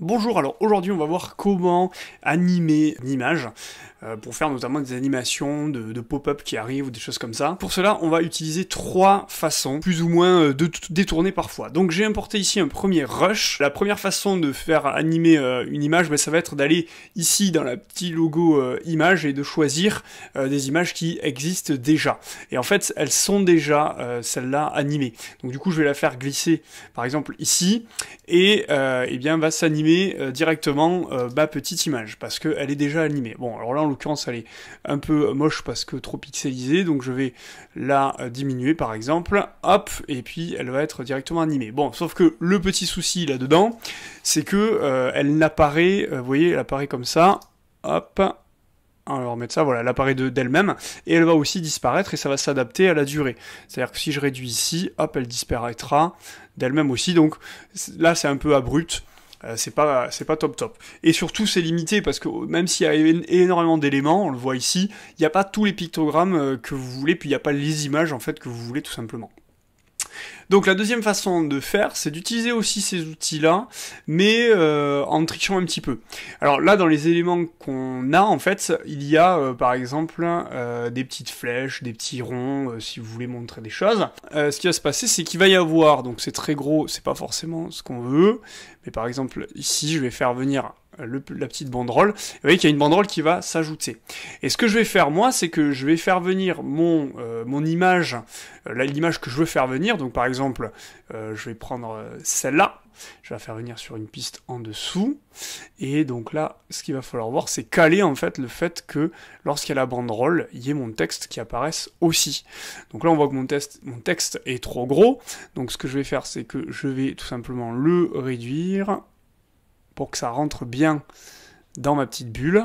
Bonjour, alors aujourd'hui on va voir comment animer une image euh, pour faire notamment des animations de, pop-up qui arrivent ou des choses comme ça. Pour cela on va utiliser trois façons, plus ou moins euh, de détourner parfois. Donc j'ai importé ici un premier rush. La première façon de faire animer euh, une image, ben, ça va être d'aller ici dans la petite logo image et de choisir des images qui existent déjà. Et en fait elles sont déjà celles-là animées. Donc du coup je vais la faire glisser par exemple ici et eh bien va s'animer euh, directement euh, ma petite image, parce qu'elle est déjà animée. Bon, alors là, en l'occurrence, elle est un peu moche parce que trop pixelisée, donc je vais la euh, diminuer, par exemple, hop, et puis elle va être directement animée. Bon, sauf que le petit souci là-dedans, c'est que elle n'apparaît, vous voyez, elle apparaît comme ça, hop, on va remettre ça, voilà, elle apparaît d'elle-même, et elle va aussi disparaître et ça va s'adapter à la durée. C'est-à-dire que si je réduis ici, hop, elle disparaîtra d'elle-même aussi, donc là c'est un peu abrupt, euh, c'est pas c'est pas top top. Et surtout c'est limité parce que même s'il y a énormément d'éléments, on le voit ici, il n'y a pas tous les pictogrammes euh, que vous voulez, puis il n'y a pas les images en fait que vous voulez tout simplement. Donc la deuxième façon de faire, c'est d'utiliser aussi ces outils-là, mais euh, en trichant un petit peu. Alors là, dans les éléments qu'on a, en fait, il y a euh, par exemple euh, des petites flèches, des petits ronds, si vous voulez montrer des choses. ce qui va se passer, c'est qu'il va y avoir, donc c'est très gros, c'est pas forcément ce qu'on veut, mais par exemple ici, je vais faire venir la petite banderole. Vous voyez qu'il y a une banderole qui va s'ajouter. Et ce que je vais faire moi, c'est que je vais faire venir mon, euh, image, euh, l'image que je veux faire venir. Donc par exemple, euh, je vais prendre celle-là. Je vais la faire venir sur une piste en dessous. Et donc là, ce qu'il va falloir voir, c'est caler en fait le fait que lorsqu'il y a la banderole, il y ait mon texte qui apparaisse aussi. Donc là, on voit que mon texte est trop gros. Donc ce que je vais faire, c'est que je vais tout simplement le réduire pour que ça rentre bien dans ma petite bulle.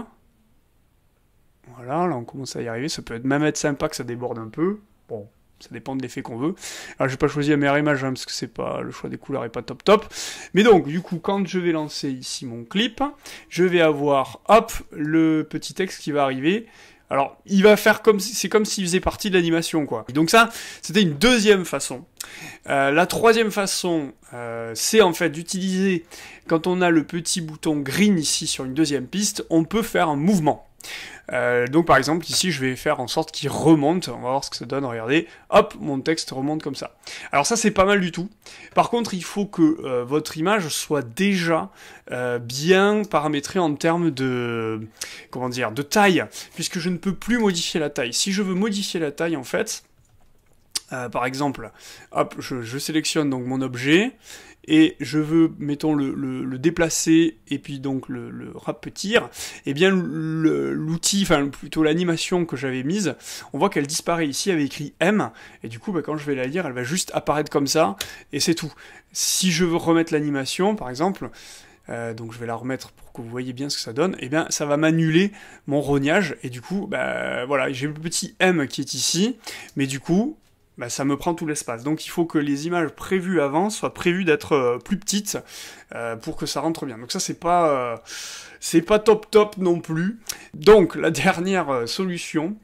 Voilà, là on commence à y arriver. Ça peut être même être sympa que ça déborde un peu. Bon, ça dépend de l'effet qu'on veut. Alors j'ai pas choisi la meilleure image parce que c'est pas le choix des couleurs est pas top top. Mais donc du coup quand je vais lancer ici mon clip, je vais avoir hop le petit texte qui va arriver. Alors il va faire comme si c'est comme s'il faisait partie de l'animation quoi. donc ça c'était une deuxième façon euh, la troisième façon, euh, c'est en fait d'utiliser, quand on a le petit bouton green ici sur une deuxième piste, on peut faire un mouvement. Euh, donc par exemple ici je vais faire en sorte qu'il remonte, on va voir ce que ça donne, regardez, hop, mon texte remonte comme ça. Alors ça c'est pas mal du tout, par contre il faut que votre image soit déjà bien paramétrée en termes de, comment dire, de taille, puisque je ne peux plus modifier la taille. Si je veux modifier la taille en fait, euh, par exemple, hop, je, sélectionne donc mon objet et je veux, mettons, le, déplacer et puis donc le, le rapetir, eh bien l'outil, enfin plutôt l'animation que j'avais mise, on voit qu'elle disparaît ici, elle avait écrit M, et du coup bah, quand je vais la lire, elle va juste apparaître comme ça, et c'est tout. Si je veux remettre l'animation, par exemple, euh, donc je vais la remettre pour que vous voyez bien ce que ça donne, eh bien ça va m'annuler mon rognage, et du coup, bah, voilà, j'ai le petit M qui est ici, mais du coup, bah, ça me prend tout l'espace. Donc il faut que les images prévues avant soient prévues d'être euh, plus petites euh, pour que ça rentre bien. Donc ça c'est pas euh, c'est pas top top non plus. Donc la dernière solution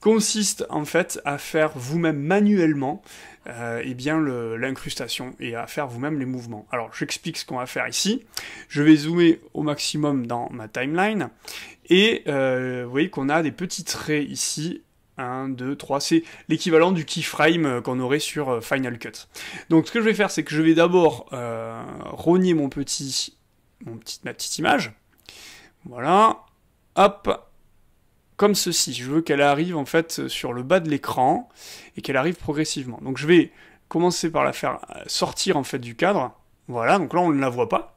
consiste en fait à faire vous-même manuellement euh, eh bien l'incrustation et à faire vous-même les mouvements. Alors j'explique ce qu'on va faire ici. Je vais zoomer au maximum dans ma timeline et vous voyez qu'on a des petits traits ici 1, 2, 3, c'est l'équivalent du keyframe euh, qu'on aurait sur euh, Final Cut. Donc ce que je vais faire, c'est que je vais d'abord euh, rogner mon petit, mon ma petite image. Voilà, hop, comme ceci. Je veux qu'elle arrive en fait sur le bas de l'écran et qu'elle arrive progressivement. Donc je vais commencer par la faire sortir en fait du cadre. Voilà, donc là on ne la voit pas.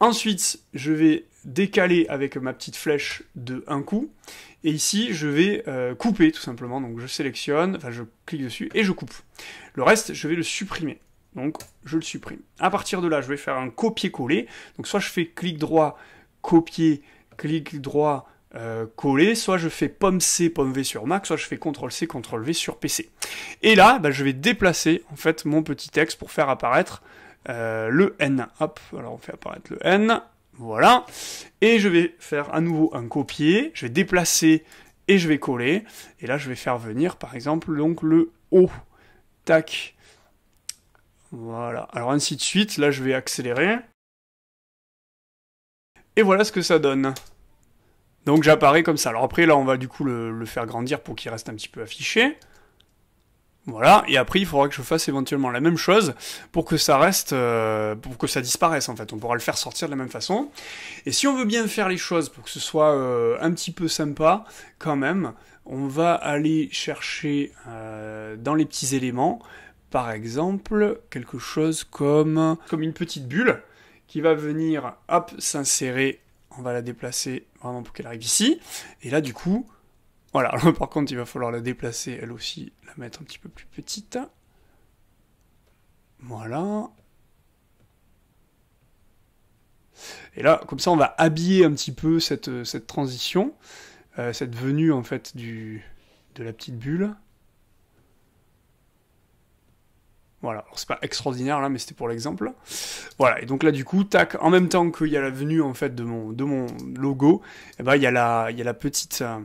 Ensuite, je vais décaler avec ma petite flèche de un coup et ici, je vais euh, couper tout simplement. Donc je sélectionne, enfin je clique dessus et je coupe. Le reste, je vais le supprimer. Donc je le supprime. À partir de là, je vais faire un copier-coller. Donc soit je fais clic droit, copier, clic droit, euh, coller, soit je fais pomme C, pomme V sur Mac, soit je fais CTRL C, CTRL V sur PC. Et là, bah, je vais déplacer en fait mon petit texte pour faire apparaître euh, le N. Hop, alors on fait apparaître le N. Voilà. Et je vais faire à nouveau un copier, je vais déplacer et je vais coller. Et là, je vais faire venir, par exemple, donc le haut. Tac. Voilà. Alors ainsi de suite. Là, je vais accélérer. Et voilà ce que ça donne. Donc j'apparais comme ça. Alors après, là, on va du coup le faire grandir pour qu'il reste un petit peu affiché. Voilà, et après il faudra que je fasse éventuellement la même chose pour que ça reste, euh, pour que ça disparaisse en fait. On pourra le faire sortir de la même façon. Et si on veut bien faire les choses pour que ce soit euh, un petit peu sympa quand même, on va aller chercher euh, dans les petits éléments, par exemple quelque chose comme comme une petite bulle qui va venir hop s'insérer. On va la déplacer vraiment pour qu'elle arrive ici. Et là du coup voilà, par contre, il va falloir la déplacer, elle aussi, la mettre un petit peu plus petite. Voilà. Et là, comme ça, on va habiller un petit peu cette, euh, cette transition, euh, cette venue, en fait, du, de la petite bulle. Voilà, c'est pas extraordinaire là, mais c'était pour l'exemple. Voilà, et donc là du coup, tac, en même temps qu'il y a la venue en fait de mon, de mon logo, eh ben, il, y a la, il y la petite... Euh,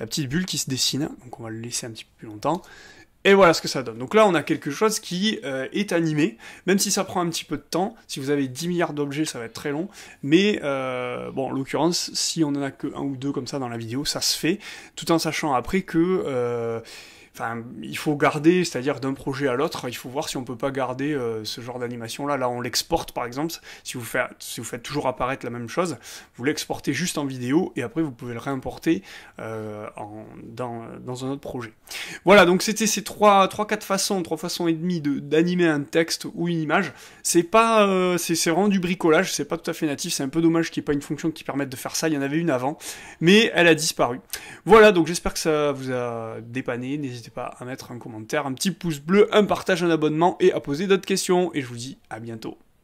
la petite bulle qui se dessine. Donc on va le laisser un petit peu plus longtemps. Et voilà ce que ça donne. Donc là, on a quelque chose qui euh, est animé, même si ça prend un petit peu de temps. Si vous avez 10 milliards d'objets, ça va être très long. Mais euh, bon, en l'occurrence, si on en a que un ou deux comme ça dans la vidéo, ça se fait, tout en sachant après que euh, enfin, il faut garder, c'est-à-dire d'un projet à l'autre, il faut voir si on peut pas garder euh, ce genre d'animation-là. Là, on l'exporte, par exemple, si vous, faites, toujours apparaître la même chose, vous l'exportez juste en vidéo, et après, vous pouvez le réimporter euh, dans, un autre projet. Voilà, donc c'était ces trois, trois, quatre façons, trois façons et demie d'animer un texte ou une image. C'est pas, euh, c'est vraiment du bricolage, c'est pas tout à fait natif, c'est un peu dommage qu'il n'y ait pas une fonction qui permette de faire ça, il y en avait une avant, mais elle a disparu. Voilà, donc j'espère que ça vous a dépanné, n'hésitez n'hésitez pas à mettre un commentaire, un petit pouce bleu, un partage, un abonnement et à poser d'autres questions. Et je vous dis à bientôt.